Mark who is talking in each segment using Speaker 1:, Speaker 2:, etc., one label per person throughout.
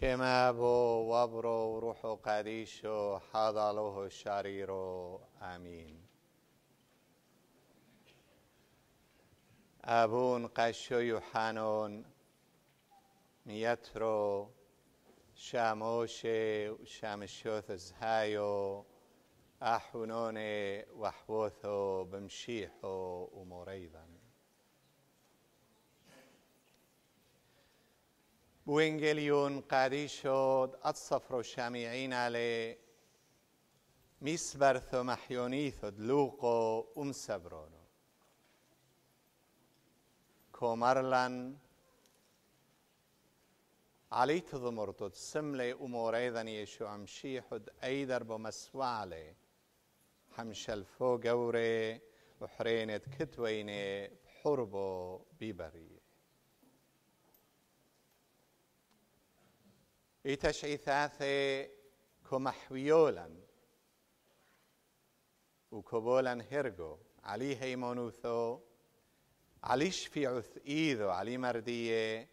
Speaker 1: شما و وبر و روح و قدیش و حضاله و شریر و امین ابون قش و یوحنون میترو شموش شمشوث زهای و أحونون وحوث و اموریبن وینگلیون قدی شد از صفر و شمیعین علی میس برث و ام سبرانو کومرلن علي تضمرتو تسملي أمور أيضا يشو أمشي حد أيدر بمسوالي حمشل فو قوري وحرينت كتويني بحربو ببريه i تشعيثاثي كمحويولا وكبولا هرغو علي هيمونوثو علي شفيعوث إيذو علي مرديه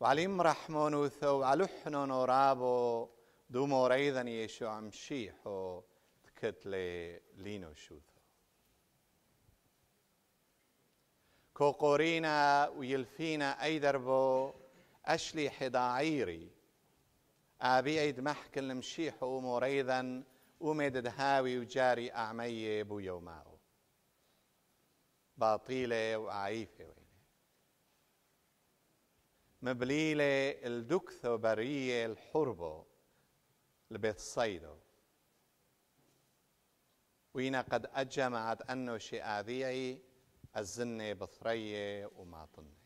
Speaker 1: وعلي مرحمونوثو وعلي حنونو رابو دو ريذن يشوع مشيحو تكتلي لينو شوثو كوقورينا ويلفينا أي دربو أشلي حضاعيري أبي محك المشيح مريضا ومد دهاوي وجاري أعمي بو يوماو باطيلة وعيفة ويني مبليلة الدكثو برية الحربو البيت صيدو وين قد أجمعت أنه شئاذيعي الزنة بثرية وماطنة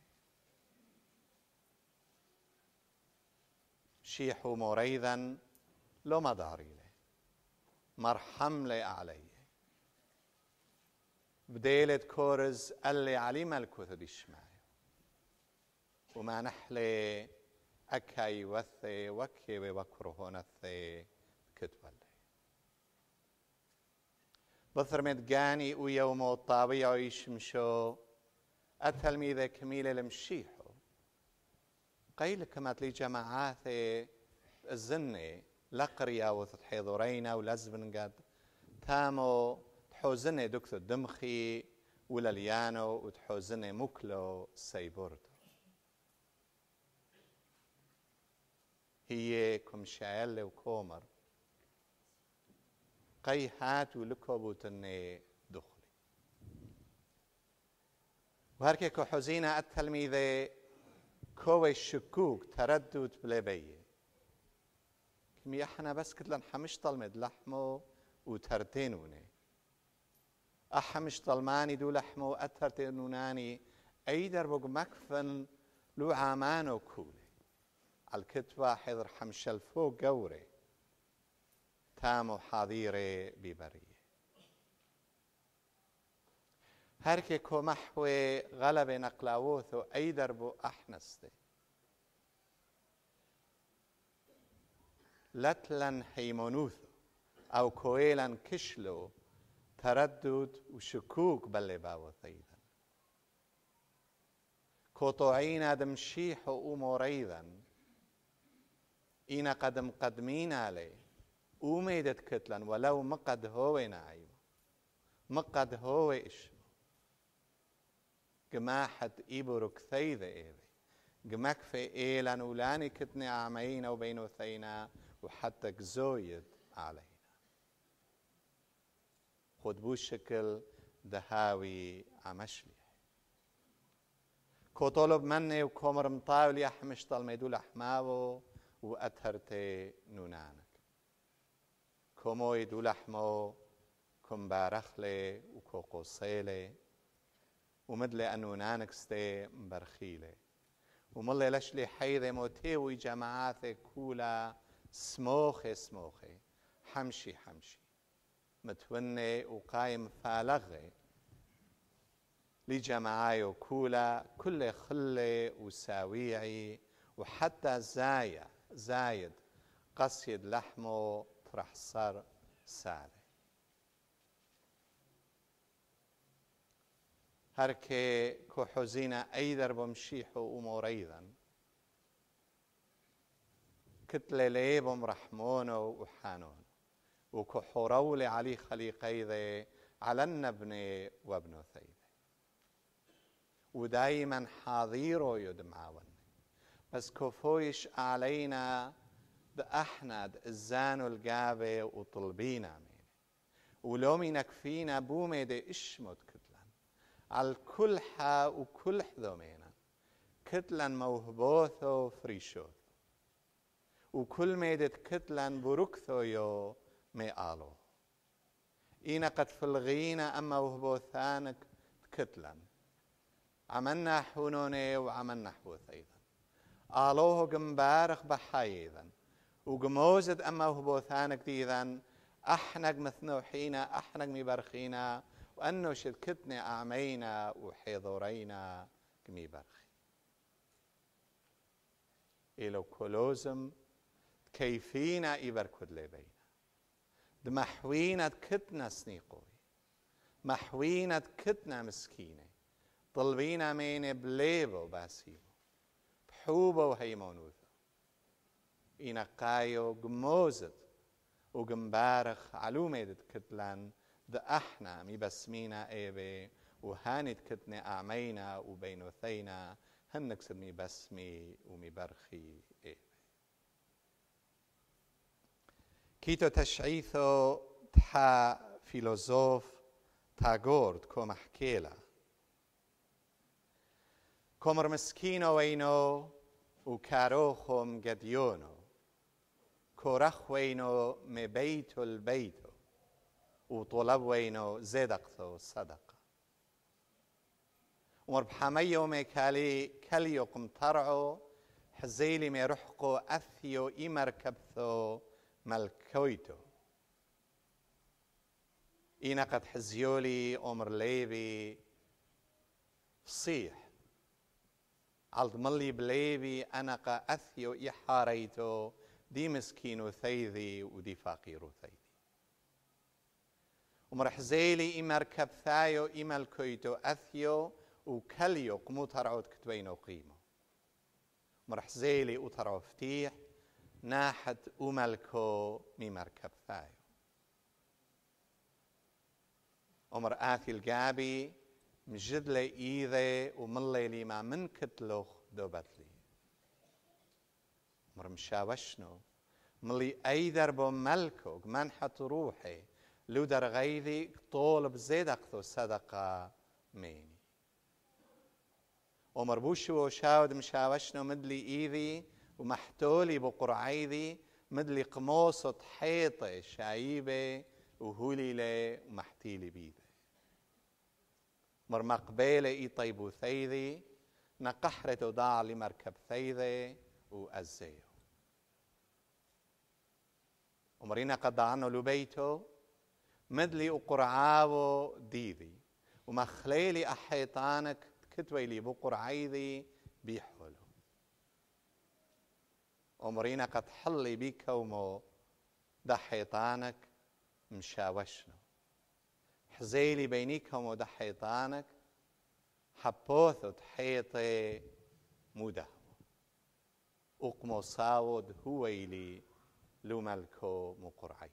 Speaker 1: شيح مريذا لو مداري لي مرحم لي علي بديلة كورز قال لي علي ملكوث ديشماي وما نحلي أكاي وثي وكي وكرهون الثي كتولي بثر مدقاني ويوم عيش مشو التلميذة كميلة المشيحو قيل كما تلي جماعاتي الزني لقريا قریاوت حێدڕینە و لە زبنگات تامۆ تحۆزنێ دکتۆ دمخی و لە لیانۆ و تحۆزنێ موکلۆ سەیبرد. هیە کومشایل لەو کۆمەر قەی هات و لە کۆبوتنێ دخلی. میاحنا بەس کرد لەن حەمش دەڵمێت لەحمەوە و تەرتێنونێ ئە حەمش دەڵمانی دوو لەحمە و ئە لو عامان و الكتبة حضر حمش حەمشەلفۆ قوري تامو حاضيري حەدیرێ هركي كو محوي غلبي نەقلاوۆث اي دربو احنستي لتلن حيمونوث أو كويلن كشلو تردد وشكوك بلي باوثيدا كوطوعينا دمشيح وموريدا إينا قد مقدمين عليه وميدت كتلا ولو مقد هو نعيم مقد هو إش جماحة إبرو كثيذة إيبي جمك في إيلان ولاني كتني عمينا وبينو ثينا وحدك زايد علينا خد بو شكل دهاوي عمشلي كو طلب مني وكمر مطاولي أحمش طلميدو لحماو اترتي نونانك كو كوموي دو لحمو كم بارخلي قوصيلي و مدلي أنونانك ستي مبرخيلي و ملي لشلي حيدي موتي و جماعاتي كولا سموخي سموخي حمشي حمشي متوني وقايم فالغي لجماعي وكولا كل خلي وساويعي وحتى زايا زايد قصيد لحمه طرح صار ساري هر که که حزینه ایدر بمشیح كتلة ليبم رحمونو وحانون وكحورولي علي خليقي ذي على النبني وابن ثيذي ودايما حاضيرو يدمعون بس كفويش علينا ده احنا ده الزانو القابة وطلبينا مين ولو فينا بومي ده اشمت كتلن على كل حا وكل حذومينا كتلن موهبوثو فريشوت وكلمة كتلا بركثو مي قالو إينا قد فلغينا أما وهبو ثانك كتلا عملنا حنوني وعملنا حبوث أيضا قالوه جمبارخ بحي أيضا وجموزد أما وهبو ثانك دي إذا أحنق مثنوحينا أحنق مبرخينا وأنه شركتنا أعمينا وحضورينا كمي برخي إلو كولوزم كيفينا إبر كدلي بینە دمەحوینەت كتنا نەسنی قۆی كتنا کت طلبينا مين بليبو بلێ بحوبو و إنا قايو قموزت وقمبارخ و كتلان دأحنا مي گمۆزت و گمبارەخ علومێدت کردلان دە ئەحنامی بەسمینە ئێبێ و هانیت کردنێ ئامەینە و Cito tash'itho ta filosof tagord kom ahkela. Komor meskino وينو و كاروخم قديونو كورخ وينو مبيت البيت طلب وينو زدقتو صدقة ومربحميو ميكالي كليو ترعو حزيلي ميرحقو أثيو إمركبثو ملكويتو إينا قد حزيولي أمر ليبي صيح عالد ملي بليبي أنا قا أثيو إحاريتو دي مسكين ثيذي ودي فقير ثيذي أمر حزيلي إمركب ثايو إملكويتو أثيو وكليو قمو ترعود كتبينو قيمو مرح زيلي وترعو فتيح ناحت nahat umalko mimar kapthayo. عمر آتي القابي مجد لي إيذي وملي لي ما من كتلوخ دوبت لي عمر مشاوشنو ملي أيدر بو ملكو منحة روحي لو در غيذي طولب زيدقتو صدقة ميني عمر بوشو شاود مشاوشنو مدلي إيذي ومحتولي بقرعيدي مدلي قموصة حيطة شعيبة وهولي لي ومحتيلي بيدي مرمق بالي إي طيبو وثيذي نقحرة وضاع لمركب ثيذي وأزيو ومرينا قد عنو لبيتو مدلي وقرعاو ديذي ومخليلي أحيطانك كتويلي بقرعيدي بيحو عمرينا قد حلي بي ومو ده حيطانك مشاوشنو حزيلي بينيكم وده حيطانك حبوثو تحيطي موده أقمو صاود هويلي لو ملكو مقرعي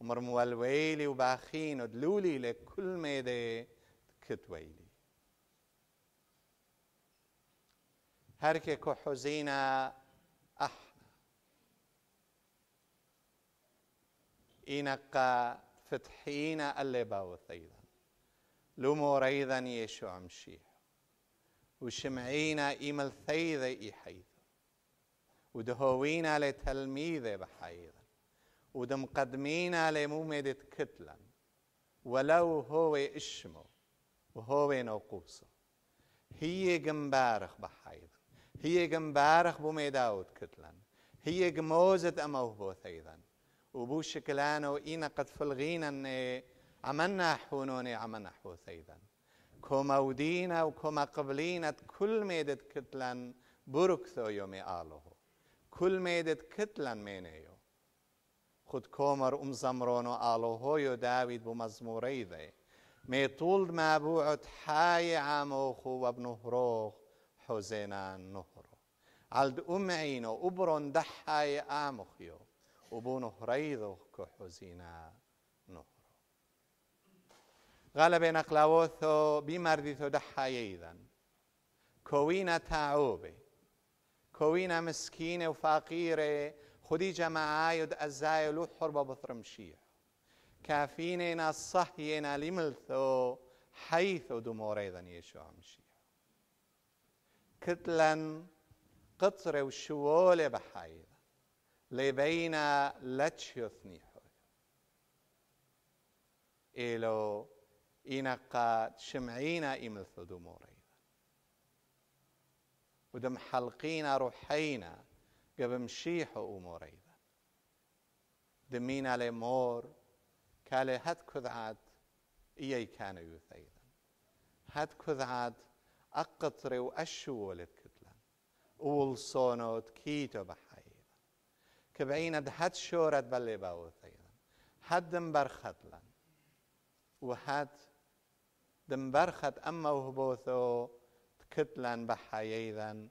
Speaker 1: ومرمو الويلي وباخين ودلولي لكل ميدي كتويلي هر که كو حزینه أح أه. إنك فتحين اللي باوث أيضا لمور يشو عمشي مشيح وشمعينا إيمل ثيذة إيحيذ ودهوينا لتلميذة بحيذ ودمقدمينا لمومدة كتلا ولو هو اشمو وهو نقوصه هي جمبارخ بحيذ هي مبارخ بو ميداوت كتلن هي جموزة أموه بوث أيضا وبو شكلانو إينا قد فلغينا أن إيه، عملنا حونوني عملنا حوث أيضا كما ودينا وكما قبلينا كل ميدت كتلن بركثو يومي آلوه كل ميدت كتلن مينيو خود كومر أم زمرونو آله يو داويد بو مزموري ذي مي ميطول مابوعت حاي عاموخو وابنه روخ حزنان نهرو علد أمعينو أبرون دحاي آمخيو وبونو كو كحزينا نهرو غالب نقلاوثو بمرضيثو دحاي أيضا كوينة تعوبة كوينة مسكينة وفقيرة خديجة معايد أزاي لوحر ببثرمشيح كافينينا صحينا لملثو حيث دموريضا يشوع مشي كتلا قطرة وشوالة بحايدة لبينا لتشيثني حول إلو إنقا شمعينا إملث دمورينا ودم حلقينا روحينا قبل مشيحو أمورينا دمينا لمور كالي هات كذعات إيي كانوا يثيدا هات كذعات اقطري أول صونوت كيتو بحايلا كبعيند هاد شورت بلي باوت ايضا هاد دمبر خطلا وهاد دمبر اما وهبوثو تكتلن بحايلا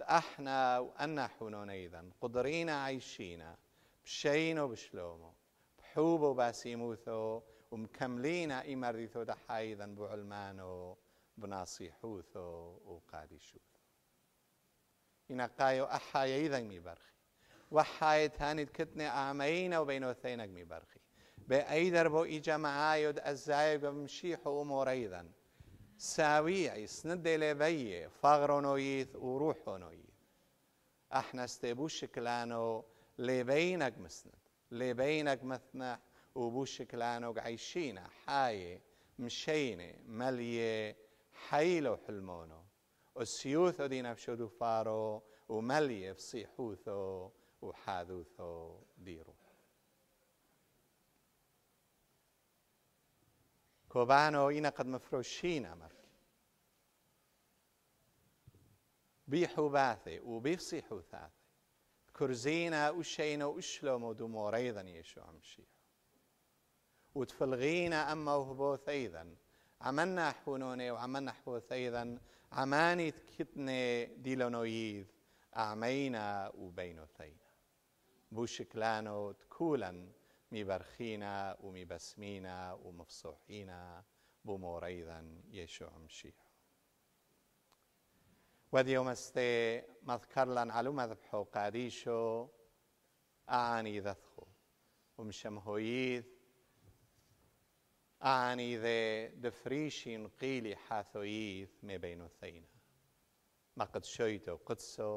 Speaker 1: احنا وانا حنون ايضا قدرينا عايشينا بشينو بشلومو بحوبو باسيموثو ومكملينا ايمريثو دحايدا بعلمانو بناسی حوت و قاری إن قايو أحايا احایی مي برخي وحايا تاني حایت هانید کتن عامین و بین وثینگ می برخی به ای در بو ای جمعای و ازای بمشیح و اموریدن ساویع سند لبی فغر نویث و روح نویث احنا استبو شكلانو لبينك مسند لبينك مثنح وبو شكلانو عايشينا حاية مشينة ملية حيلو حلمونو وسيوثو دينا بشدو فارو ومليف صيحوثو وحاذوثو ديرو كوبانو إنا قد مفروشين أمرك بيحو باثي وبيفصيحو ثاثي كرزينا وشينا وشلو مودو موريضا يشو عمشيح وتفلغينا أما وهبوث أيضا عملنا حونوني وعملنا حوث أيضا عماني كتني ديلونويذ أعمينا وبينو ثينا بوشكلانو تكولا مبرخينا ومبسمينا ومفصوحينا أيضا يشوع مشيح ودي يوم استي مذكر لن علو مذبحو قاديشو أعاني ذثخو ومشمهويث ani dhe dëfrishin qili hathojith me bejnë thejna. Ma këtë shëjto, këtëso,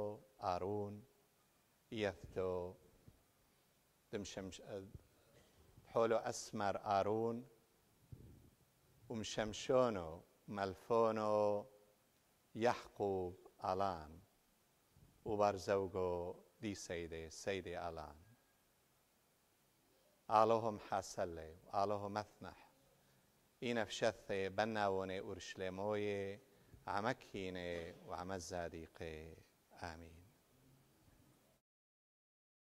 Speaker 1: arun, jethto, dëmshem حوله أسمر آرون ومشمشونه ملفونه يحقوب ألان وبرزوجه دي سيدة سيدة ألان آلهم حسلة وآلهم أثنى این افشت بناونه ارشلموی عمکینه و عمزادیقه آمین